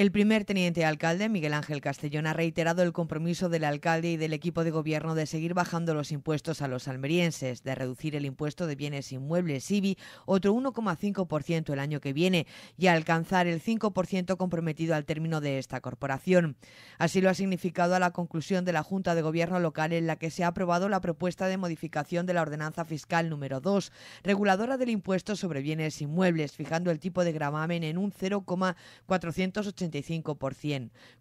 El primer teniente alcalde, Miguel Ángel Castellón, ha reiterado el compromiso del alcalde y del equipo de gobierno de seguir bajando los impuestos a los almerienses, de reducir el impuesto de bienes inmuebles IBI otro 1,5% el año que viene y alcanzar el 5% comprometido al término de esta corporación. Así lo ha significado a la conclusión de la Junta de Gobierno local en la que se ha aprobado la propuesta de modificación de la ordenanza fiscal número 2, reguladora del impuesto sobre bienes inmuebles, fijando el tipo de gravamen en un 0,480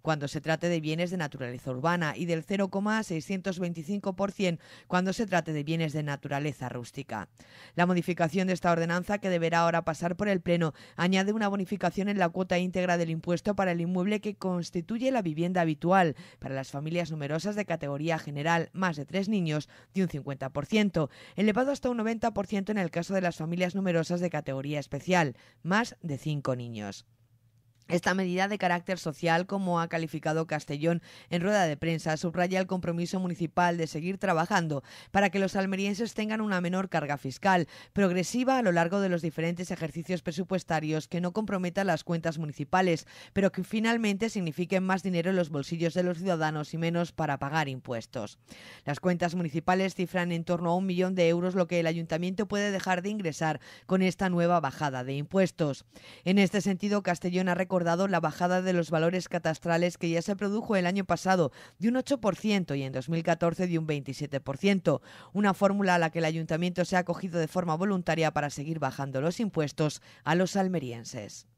cuando se trate de bienes de naturaleza urbana y del 0,625% cuando se trate de bienes de naturaleza rústica. La modificación de esta ordenanza, que deberá ahora pasar por el Pleno, añade una bonificación en la cuota íntegra del impuesto para el inmueble que constituye la vivienda habitual para las familias numerosas de categoría general, más de tres niños, de un 50%, elevado hasta un 90% en el caso de las familias numerosas de categoría especial, más de cinco niños. Esta medida de carácter social, como ha calificado Castellón en rueda de prensa, subraya el compromiso municipal de seguir trabajando para que los almerienses tengan una menor carga fiscal, progresiva a lo largo de los diferentes ejercicios presupuestarios que no comprometan las cuentas municipales, pero que finalmente signifiquen más dinero en los bolsillos de los ciudadanos y menos para pagar impuestos. Las cuentas municipales cifran en torno a un millón de euros lo que el ayuntamiento puede dejar de ingresar con esta nueva bajada de impuestos. En este sentido, Castellón ha recordado dado la bajada de los valores catastrales que ya se produjo el año pasado de un 8% y en 2014 de un 27%, una fórmula a la que el ayuntamiento se ha acogido de forma voluntaria para seguir bajando los impuestos a los almerienses.